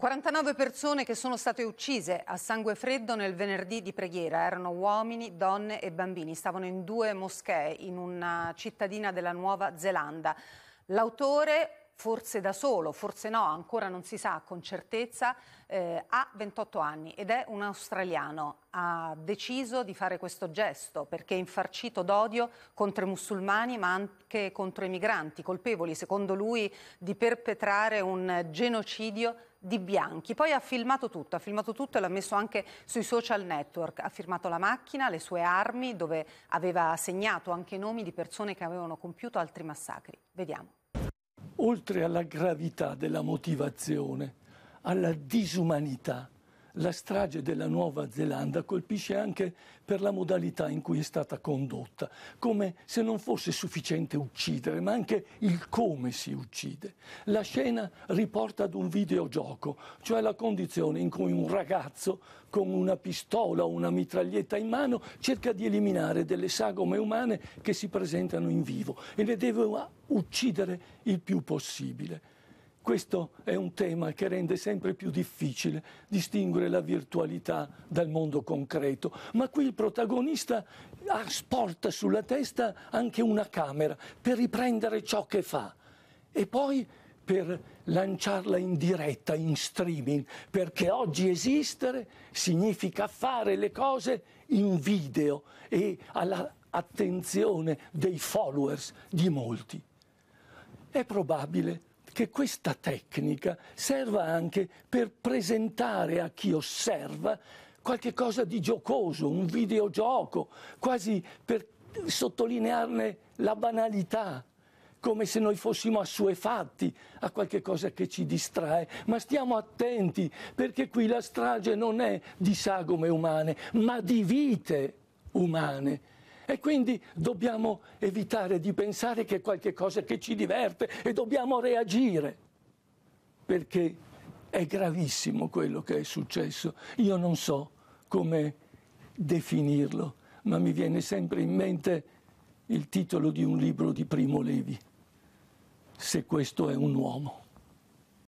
49 persone che sono state uccise a sangue freddo nel venerdì di preghiera. Erano uomini, donne e bambini. Stavano in due moschee in una cittadina della Nuova Zelanda. L'autore, forse da solo, forse no, ancora non si sa con certezza, eh, ha 28 anni ed è un australiano. Ha deciso di fare questo gesto perché è infarcito d'odio contro i musulmani ma anche contro i migranti, colpevoli secondo lui di perpetrare un genocidio di bianchi. Poi ha filmato tutto, ha filmato tutto e l'ha messo anche sui social network. Ha firmato la macchina, le sue armi, dove aveva segnato anche nomi di persone che avevano compiuto altri massacri. Vediamo oltre alla gravità della motivazione, alla disumanità la strage della Nuova Zelanda colpisce anche per la modalità in cui è stata condotta, come se non fosse sufficiente uccidere, ma anche il come si uccide. La scena riporta ad un videogioco, cioè la condizione in cui un ragazzo con una pistola o una mitraglietta in mano cerca di eliminare delle sagome umane che si presentano in vivo e ne deve uccidere il più possibile. Questo è un tema che rende sempre più difficile distinguere la virtualità dal mondo concreto, ma qui il protagonista sporta sulla testa anche una camera per riprendere ciò che fa e poi per lanciarla in diretta, in streaming, perché oggi esistere significa fare le cose in video e all'attenzione dei followers di molti. È probabile che questa tecnica serva anche per presentare a chi osserva qualche cosa di giocoso, un videogioco, quasi per sottolinearne la banalità, come se noi fossimo assuefatti a qualche cosa che ci distrae. Ma stiamo attenti, perché qui la strage non è di sagome umane, ma di vite umane e quindi dobbiamo evitare di pensare che è qualcosa che ci diverte e dobbiamo reagire, perché è gravissimo quello che è successo. Io non so come definirlo, ma mi viene sempre in mente il titolo di un libro di Primo Levi, Se questo è un uomo.